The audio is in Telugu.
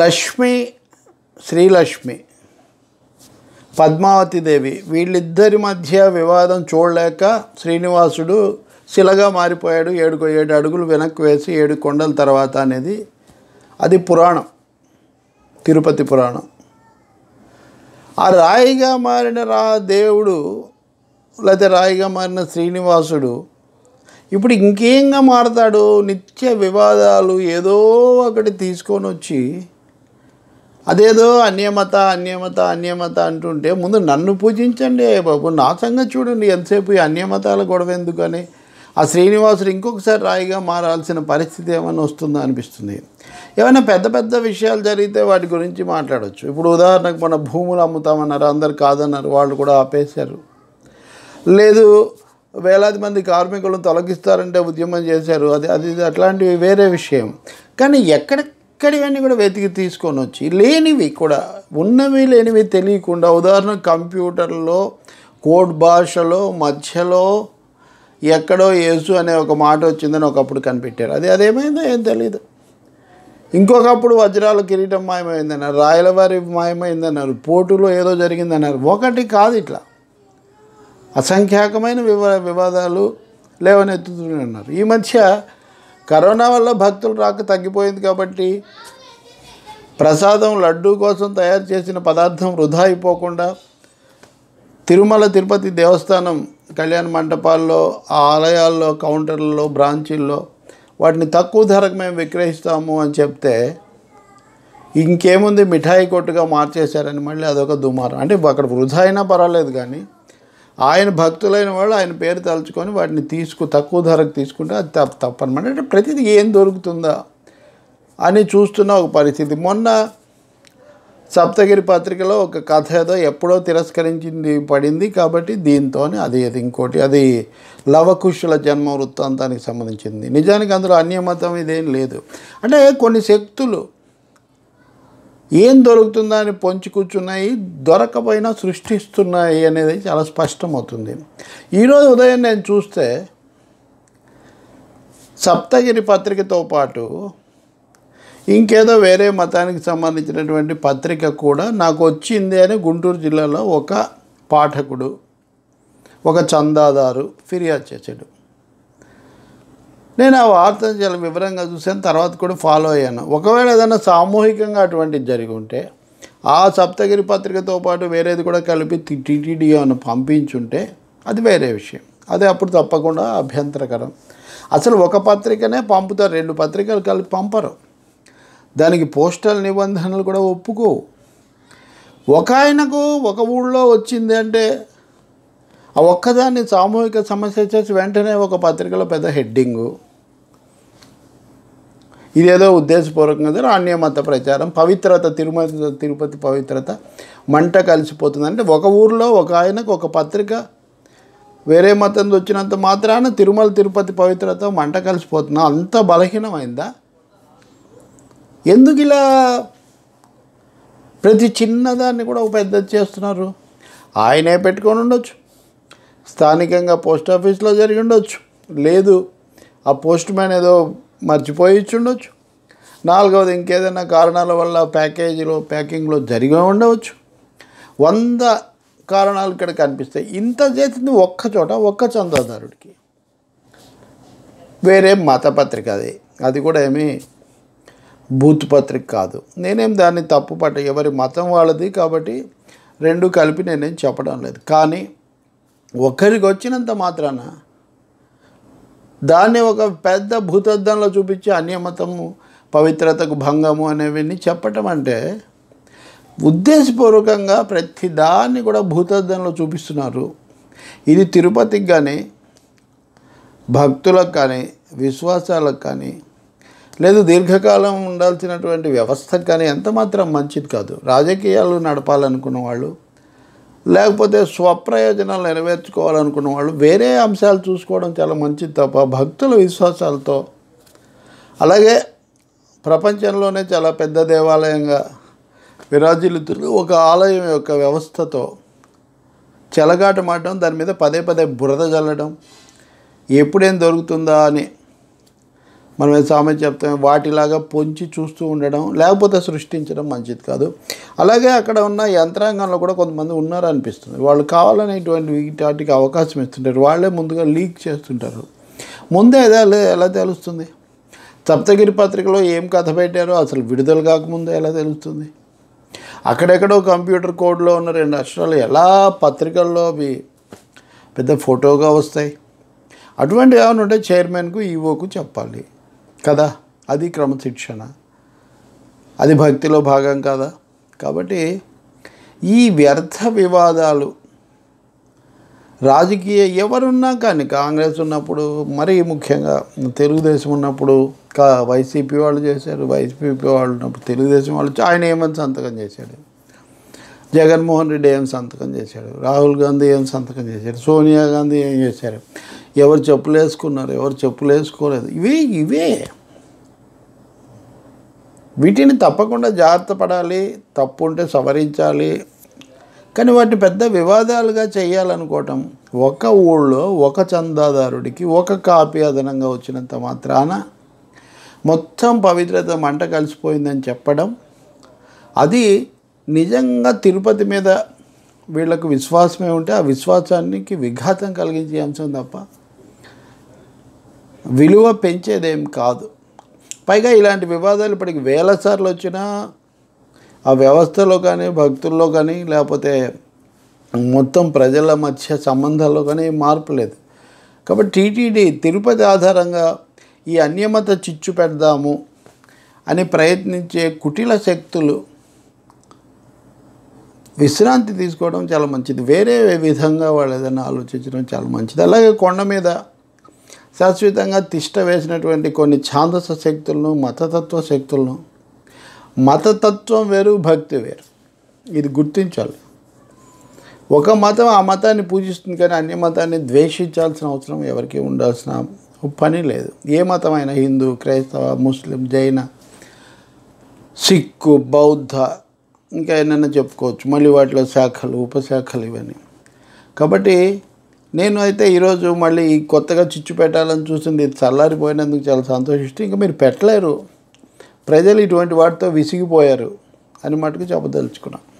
లక్ష్మి శ్రీలక్ష్మి పద్మావతి దేవి వీళ్ళిద్దరి మధ్య వివాదం చూడలేక శ్రీనివాసుడు శిలగా మారిపోయాడు ఏడుకో ఏడు అడుగులు వెనక్కి వేసి ఏడు కొండల తర్వాత అనేది అది పురాణం తిరుపతి పురాణం ఆ రాయిగా మారిన రా దేవుడు లేకపోతే రాయిగా మారిన శ్రీనివాసుడు ఇప్పుడు ఇంకేంగా మారతాడు నిత్య వివాదాలు ఏదో ఒకటి తీసుకొని వచ్చి అదేదో అన్యమత అన్యమత అన్యమత అంటుంటే ముందు నన్ను పూజించండి బాబు నా సంగతి చూడండి ఎంతసేపు ఈ అన్యమతాల గొడవ ఎందుకని ఆ శ్రీనివాసుడు ఇంకొకసారి రాయిగా మారాల్సిన పరిస్థితి ఏమైనా వస్తుందో అనిపిస్తుంది ఏమైనా పెద్ద పెద్ద విషయాలు జరిగితే వాటి గురించి మాట్లాడవచ్చు ఇప్పుడు ఉదాహరణకు మన భూములు అమ్ముతామన్నారు అందరు కాదన్నారు వాళ్ళు కూడా ఆపేశారు లేదు వేలాది మంది కార్మికులను తొలగిస్తారంటే ఉద్యమం చేశారు అది అది అట్లాంటివి వేరే విషయం కానీ ఎక్కడ ఇక్కడివన్నీ కూడా వెతికి తీసుకొని వచ్చి లేనివి కూడా ఉన్నవి లేనివి తెలియకుండా ఉదాహరణ కంప్యూటర్లో కోడ్ భాషలో మధ్యలో ఎక్కడో యేసు అనే ఒక మాట వచ్చిందని ఒకప్పుడు కనిపెట్టారు అది అదేమైందో ఏం తెలియదు ఇంకొకప్పుడు వజ్రాల కిరీటం మాయమైందన్నారు రాయలవారి మాయమైందన్నారు పోటులో ఏదో జరిగిందన్నారు ఒకటి కాదు ఇట్లా అసంఖ్యాకమైన వివా వివాదాలు లేవనెత్తుతున్నారు ఈ మధ్య కరోనా వల్ల భక్తులు రాక తగ్గిపోయింది కాబట్టి ప్రసాదం లడ్డు కోసం తయారు చేసిన పదార్థం వృధా అయిపోకుండా తిరుమల తిరుపతి దేవస్థానం కళ్యాణ మంటపాల్లో ఆ ఆలయాల్లో కౌంటర్లలో బ్రాంచీల్లో వాటిని తక్కువ ధరకు మేము విక్రయిస్తాము అని చెప్తే ఇంకేముంది మిఠాయి కొట్టుగా మార్చేశారని మళ్ళీ అదొక దుమారం అంటే అక్కడ వృధా అయినా పర్వాలేదు కానీ ఆయన భక్తులైన వాళ్ళు ఆయన పేరు తలుచుకొని వాటిని తీసుకు తక్కువ ధరకు తీసుకుంటే అది తప్ప తప్పనమాట అంటే ప్రతిదీ ఏం దొరుకుతుందా అని చూస్తున్న ఒక పరిస్థితి మొన్న సప్తగిరి పత్రికలో ఒక కథ ఏదో ఎప్పుడో తిరస్కరించింది పడింది కాబట్టి దీంతో అది అది ఇంకోటి అది లవకుశుల జన్మ వృత్తాంతానికి సంబంధించింది నిజానికి అందులో అన్యమతం ఇదేం లేదు అంటే కొన్ని శక్తులు ఏం దొరుకుతుందా అని పొంచి కూర్చున్నాయి దొరకపోయినా సృష్టిస్తున్నాయి అనేది చాలా స్పష్టమవుతుంది ఈరోజు ఉదయం నేను చూస్తే సప్తగిరి పత్రికతో పాటు ఇంకేదో వేరే మతానికి సంబంధించినటువంటి పత్రిక కూడా నాకు వచ్చింది అని గుంటూరు జిల్లాలో ఒక పాఠకుడు ఒక చందాదారు ఫిర్యాదు చేశాడు నేను ఆ వార్తను చాలా వివరంగా చూసాను తర్వాత కూడా ఫాలో అయ్యాను ఒకవేళ ఏదైనా సామూహికంగా అటువంటిది జరిగి ఉంటే ఆ సప్తగిరి పత్రికతో పాటు వేరేది కూడా కలిపి టీటీడీ ఏమైనా పంపించుంటే అది వేరే విషయం అదే అప్పుడు తప్పకుండా అభ్యంతరకరం అసలు ఒక పత్రికనే పంపుతారు రెండు పత్రికలు కలిపి పంపరు దానికి పోస్టల్ నిబంధనలు కూడా ఒప్పుకోవు ఒక ఆయనకు ఒక ఊళ్ళో వచ్చింది అంటే ఆ ఒక్కదాన్ని సామూహిక సమస్య చేసి వెంటనే ఒక పత్రికలో పెద్ద హెడ్డింగు ఇదేదో ఉద్దేశపూర్వకంగా అన్య మత ప్రచారం పవిత్రత తిరుమల తిరుపతి పవిత్రత మంట కలిసిపోతుంది అంటే ఒక ఊరిలో ఒక ఆయనకు ఒక పత్రిక వేరే మతం వచ్చినంత మాత్రాన తిరుమల తిరుపతి పవిత్రత మంట కలిసిపోతున్నా అంత బలహీనమైందా ఎందుకు ఇలా ప్రతి చిన్నదాన్ని కూడా ఒక పెద్ద చేస్తున్నారు ఆయనే పెట్టుకొని ఉండొచ్చు స్థానికంగా పోస్ట్ ఆఫీస్లో జరిగి ఉండొచ్చు లేదు ఆ పోస్ట్ మ్యాన్ ఏదో మర్చిపోయి ఉండొచ్చు నాలుగవది ఇంకేదైనా కారణాల వల్ల ప్యాకేజీలో ప్యాకింగ్లో జరిగి ఉండవచ్చు వంద కారణాలు ఇక్కడ కనిపిస్తాయి ఇంత చేసింది ఒక్క చోట ఒక్క చందాదారుడికి వేరే మతపత్రిక అది అది కూడా ఏమీ బూత్ పత్రిక కాదు నేనేం దాన్ని తప్పు పట్ట ఎవరి మతం వాళ్ళది కాబట్టి రెండు కలిపి నేనేం చెప్పడం లేదు కానీ ఒకరికి వచ్చినంత మాత్రాన దాన్ని ఒక పెద్ద భూతద్దంలో చూపించి అన్యమతము పవిత్రతకు భంగము అనేవన్నీ చెప్పటం అంటే ఉద్దేశపూర్వకంగా ప్రతి దాన్ని కూడా భూతద్దంలో చూపిస్తున్నారు ఇది తిరుపతికి కానీ భక్తులకు కానీ విశ్వాసాలకు కానీ లేదు దీర్ఘకాలం ఉండాల్సినటువంటి వ్యవస్థకు కానీ ఎంత మాత్రం మంచిది కాదు రాజకీయాలు నడపాలనుకున్న వాళ్ళు లేకపోతే స్వప్రయోజనాలు నెరవేర్చుకోవాలనుకున్న వాళ్ళు వేరే అంశాలు చూసుకోవడం చాలా మంచిది తప్ప భక్తుల విశ్వాసాలతో అలాగే ప్రపంచంలోనే చాలా పెద్ద దేవాలయంగా విరాజిల్లుతున్న ఒక ఆలయం యొక్క వ్యవస్థతో చెలగాటమాటం దాని మీద పదే పదే బురద చల్లడం ఎప్పుడేం దొరుకుతుందా అని మనం సామెత చెప్తాం వాటిలాగా పొంచి చూస్తూ ఉండడం లేకపోతే సృష్టించడం మంచిది కాదు అలాగే అక్కడ ఉన్న యంత్రాంగంలో కూడా కొంతమంది ఉన్నారు అనిపిస్తుంది వాళ్ళు కావాలనేటువంటి వీటికి అవకాశం ఇస్తుంటారు వాళ్ళే ముందుగా లీక్ చేస్తుంటారు ముందే అదే ఎలా తెలుస్తుంది సప్తగిరి పత్రికలో ఏం కథ పెట్టారో అసలు విడుదల కాకముందే ఎలా తెలుస్తుంది అక్కడెక్కడో కంప్యూటర్ కోడ్లో ఉన్న రెండు అక్షరాలు ఎలా పత్రికల్లో అవి పెద్ద ఫోటోగా వస్తాయి అటువంటి ఏమైనా ఉంటే చైర్మన్కు ఈవోకు చెప్పాలి కదా అది క్రమశిక్షణ అది భక్తిలో భాగం కాదా కాబట్టి ఈ వ్యర్థ వివాదాలు రాజకీయ ఎవరున్నా కానీ కాంగ్రెస్ ఉన్నప్పుడు మరీ ముఖ్యంగా తెలుగుదేశం ఉన్నప్పుడు కా వైసీపీ వాళ్ళు చేశారు వైసీపీ వాళ్ళు ఉన్నప్పుడు తెలుగుదేశం వాళ్ళు ఆయన ఏమని సంతకం చేశాడు జగన్మోహన్ రెడ్డి ఏం సంతకం చేశాడు రాహుల్ గాంధీ ఏం సంతకం చేశాడు సోనియా గాంధీ ఏం చేశారు ఎవరు చెప్పులు వేసుకున్నారు ఎవరు చెప్పులు వేసుకోలేదు ఇవే ఇవే వీటిని తప్పకుండా జాగ్రత్త పడాలి తప్పు ఉంటే సవరించాలి కానీ వాటిని పెద్ద వివాదాలుగా చేయాలనుకోవటం ఒక ఊళ్ళో ఒక చందాదారుడికి ఒక కాపీ అదనంగా వచ్చినంత మాత్రాన మొత్తం పవిత్రత మంట కలిసిపోయిందని చెప్పడం అది నిజంగా తిరుపతి మీద వీళ్లకు విశ్వాసమే ఉంటే ఆ విశ్వాసానికి విఘాతం కలిగించే అంశం తప్ప విలువ పెంచేదేం కాదు పైగా ఇలాంటి వివాదాలు ఇప్పటికి వేల సార్లు వచ్చినా ఆ వ్యవస్థలో కానీ భక్తుల్లో కానీ లేకపోతే మొత్తం ప్రజల మధ్య సంబంధాల్లో కానీ మార్పు లేదు కాబట్టి టీటీడీ తిరుపతి ఆధారంగా ఈ అన్యమత చిచ్చు పెడదాము అని ప్రయత్నించే కుటిల శక్తులు విశ్రాంతి తీసుకోవడం చాలా మంచిది వేరే విధంగా వాళ్ళు ఏదైనా ఆలోచించడం చాలా మంచిది అలాగే కొండ మీద శాశ్వతంగా తిష్ట వేసినటువంటి కొన్ని ఛాందస శక్తులను మతతత్వ శక్తులను మతతత్వం వేరు భక్తి వేరు ఇది గుర్తించాలి ఒక మతం ఆ మతాన్ని పూజిస్తుంది కానీ అన్ని మతాన్ని ద్వేషించాల్సిన అవసరం ఎవరికి ఉండాల్సిన పని లేదు ఏ మతమైన హిందూ క్రైస్తవ ముస్లిం జైన సిక్కు బౌద్ధ ఇంకా ఏమైనా చెప్పుకోవచ్చు మళ్ళీ వాటిలో శాఖలు ఉపశాఖలు ఇవన్నీ కాబట్టి నేను అయితే ఈరోజు మళ్ళీ కొత్తగా చిచ్చు పెట్టాలని చూసింది చల్లారిపోయినందుకు చాలా సంతోషిస్తూ ఇంకా మీరు పెట్టలేరు ప్రజలు ఇటువంటి వాటితో విసిగిపోయారు అని మటుకు చెప్పదలుచుకున్నాను